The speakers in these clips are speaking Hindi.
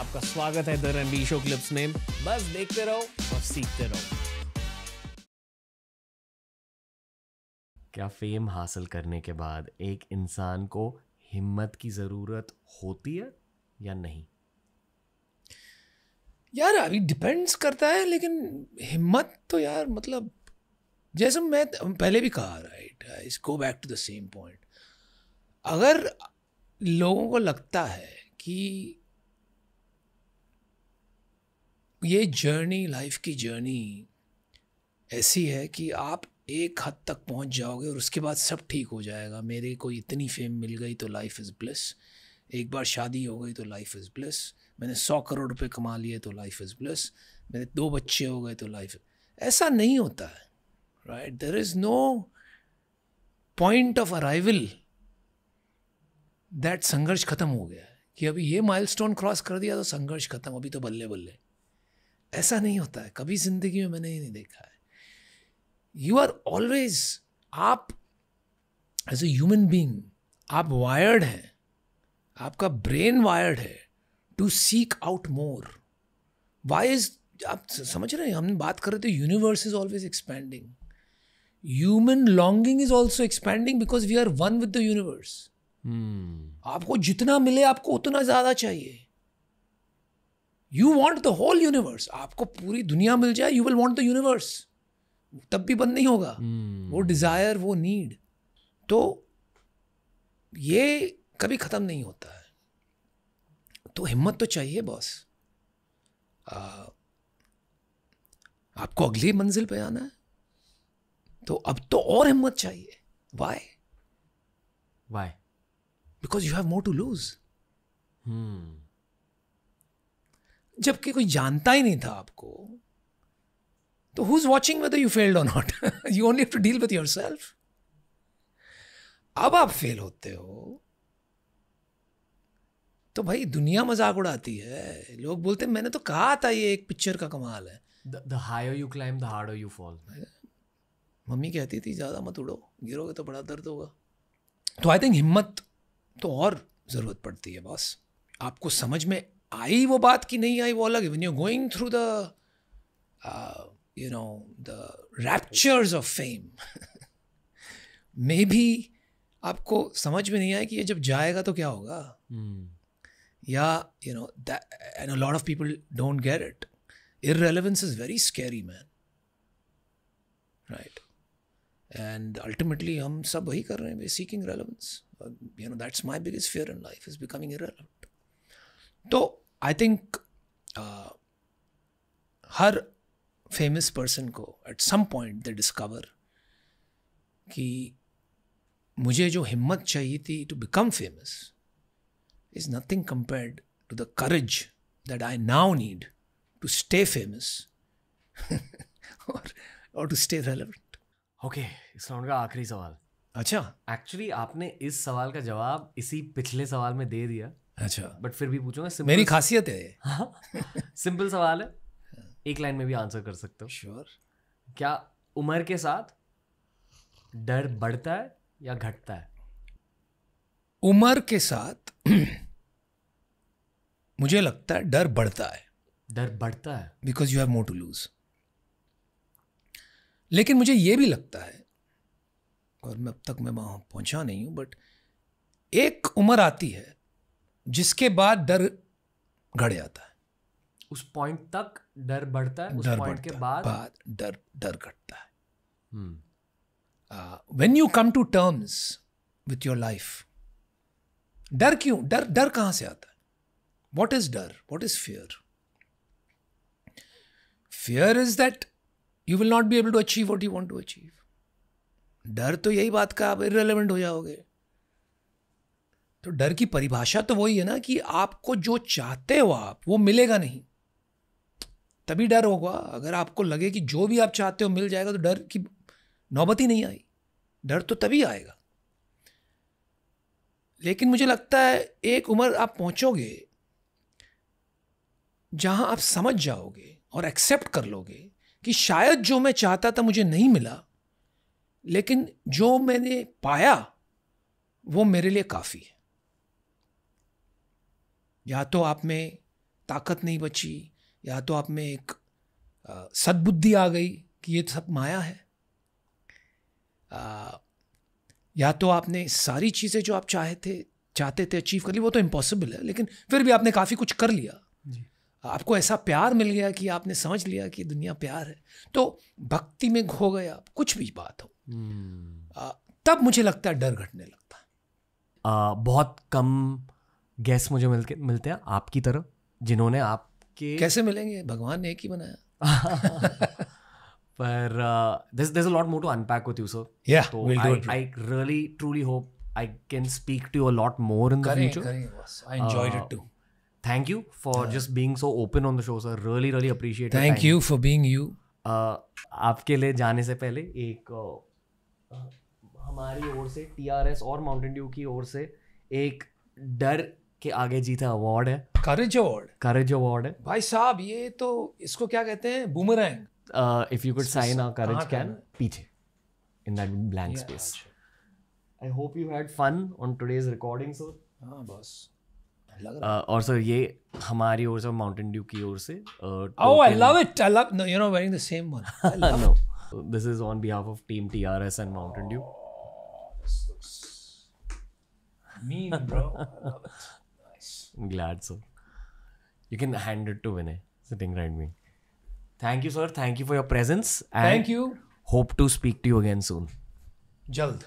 आपका स्वागत है द रणबीर शो क्लिप्स में बस देखते रहो और सीखते रहो क्या फेम हासिल करने के बाद एक इंसान को हिम्मत की ज़रूरत होती है या नहीं यार अभी डिपेंड्स करता है लेकिन हिम्मत तो यार मतलब जैसे मैं पहले भी कहा right is go back to the same point अगर लोगों को लगता है कि ये जर्नी लाइफ की जर्नी ऐसी है कि आप एक हद तक पहुंच जाओगे और उसके बाद सब ठीक हो जाएगा मेरे को इतनी फेम मिल गई तो लाइफ इज़ ब्लिस एक बार शादी हो गई तो लाइफ इज़ ब्लिस मैंने सौ करोड़ रुपए कमा लिए तो लाइफ इज़ ब्लिस मेरे दो बच्चे हो गए तो लाइफ ऐसा नहीं होता है right there is no point of arrival that संघर्ष खत्म हो गया है कि अभी ये माइलस्टोन क्रॉस कर दिया तो संघर्ष खत्म अभी तो बल्ले बल्ले ऐसा नहीं होता है कभी जिंदगी में मैंने ये नहीं देखा है यू आर ऑलवेज आप एज ए ह्यूमन बींग आप वायर्ड हैं आपका ब्रेन वायर्ड है to seek out more why is आप समझ रहे हैं हम बात कर रहे थे universe is always expanding human longing is also expanding because we are one with the universe आपको जितना मिले आपको उतना ज़्यादा चाहिए you want the whole universe आपको पूरी दुनिया मिल जाए you will want the universe तब भी बंद नहीं होगा hmm. वो डिज़ायर वो नीड तो ये कभी ख़त्म नहीं होता है तो हिम्मत तो चाहिए बॉस आपको अगली मंजिल पे आना है तो अब तो और हिम्मत चाहिए why why because you have more to lose जबकि कोई जानता ही नहीं था आपको तो who is watching whether you failed और not you only to deal with yourself अब आप फेल होते हो तो भाई दुनिया मजाक उड़ाती है लोग बोलते हैं मैंने तो कहा था ये एक पिक्चर का कमाल है the higher you climb the harder you fall mummy कहती थी ज़्यादा मत उड़ो गिरोगे तो बड़ा दर्द होगा तो आई थिंक हिम्मत तो और ज़रूरत पड़ती है बस आपको समझ में आई वो बात की नहीं आई वो अलग one you going through the you know the raptures of fame मे भी आपको समझ में नहीं आया कि ये जब जाएगा तो क्या होगा hmm. या you know and lot of people don't get it irrelevance is very scary man right and ultimately हम सब वही कर रहे हैं seeking relevance you know that's my biggest fear in life is becoming irrelevant तो आई थिंक uh, हर फेमस पर्सन को at some point they discover कि मुझे जो हिम्मत चाहिए थी to become famous is nothing compared to the courage that I now need to stay famous और और टू स्टे रेलेवेंट ओके इस राउंड का आखिरी सवाल अच्छा एक्चुअली आपने इस सवाल का जवाब इसी पिछले सवाल में दे दिया अच्छा बट फिर भी पूछूंगा मेरी खासियत है सिंपल हाँ। सवाल है एक लाइन में भी आंसर कर सकते हो श्योर sure. क्या उम्र के साथ डर बढ़ता है या घटता है उम्र के साथ मुझे लगता है डर बढ़ता है डर बढ़ता है because you have more to lose लेकिन मुझे ये भी लगता है और मैं अब तक मैं वहां पहुंचा नहीं हूं बट एक उम्र आती है जिसके बाद डर घट जाता है उस पॉइंट तक डर बढ़ता है डर पॉइंट के बाद बाद डर डर घटता है when you come to terms with your life डर क्यों डर डर कहां से आता है वॉट इज डर what is fear fear is that you will not be able to achieve what you want to achieve डर तो यही बात का आप इरेलीवेंट हो जाओगे तो डर की परिभाषा तो वही है ना कि आपको जो चाहते हो आप वो मिलेगा नहीं तभी डर होगा अगर आपको लगे कि जो भी आप चाहते हो मिल जाएगा तो डर की नौबत ही नहीं आई डर तो तभी आएगा लेकिन मुझे लगता है एक उम्र आप पहुंचोगे जहां आप समझ जाओगे और एक्सेप्ट कर लोगे कि शायद जो मैं चाहता था मुझे नहीं मिला लेकिन जो मैंने पाया वो मेरे लिए काफ़ी है या तो आप में ताकत नहीं बची या तो आप में एक सद्बुद्धि आ गई कि ये सब माया है आ, या तो आपने सारी चीज़ें जो आप चाहे थे चाहते थे अचीव कर ली वो तो इम्पॉसिबल है लेकिन फिर भी आपने काफ़ी कुछ कर लिया आपको ऐसा प्यार मिल गया कि आपने समझ लिया कि दुनिया प्यार है तो भक्ति में खो गए आप कुछ भी बात हो आ, हम्म। तब मुझे लगता है डर घटने लगता आ, बहुत कम गेस्ट मुझे मिलते मिलते हैं आपकी तरफ जिन्होंने आपके कैसे मिलेंगे भगवान ने एक ही बनाया पर this a lot more to unpack with you sir तो I really truly hope I can speak to a lot more in the future I enjoyed it too thank you for just being so open on the show sir really really appreciate thank you for being you आपके लिए जाने से पहले एक uh, हमारी ओर से टीआरएस और माउंटेन ड्यू की ओर से एक डर के आगे जीता अवार्ड है करेज अवार्ड करेज अवार्ड है भाई साहब ये तो इसको क्या कहते हैं boomerang if you could sign a courage can पीछे in that blank space I hope you had fun on today's recording sir हां बस Uh, और सर ये हमारी ओर से माउंटेन ड्यू की ओर से oh I love it I love no you know wearing the same one no this is on behalf of team TRS and Mountain Dew mean bro Nice. I'm glad so. You can hand it to Vinay sitting right me. Thank you, sir. Thank you for your presence. And Thank you. Hope to speak to you again soon. Jald.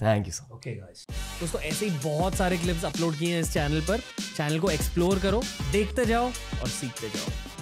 Thank you sir okay guys दोस्तों ऐसे ही बहुत सारे क्लिप्स अपलोड किए हैं इस चैनल पर चैनल को एक्सप्लोर करो देखते जाओ और सीखते जाओ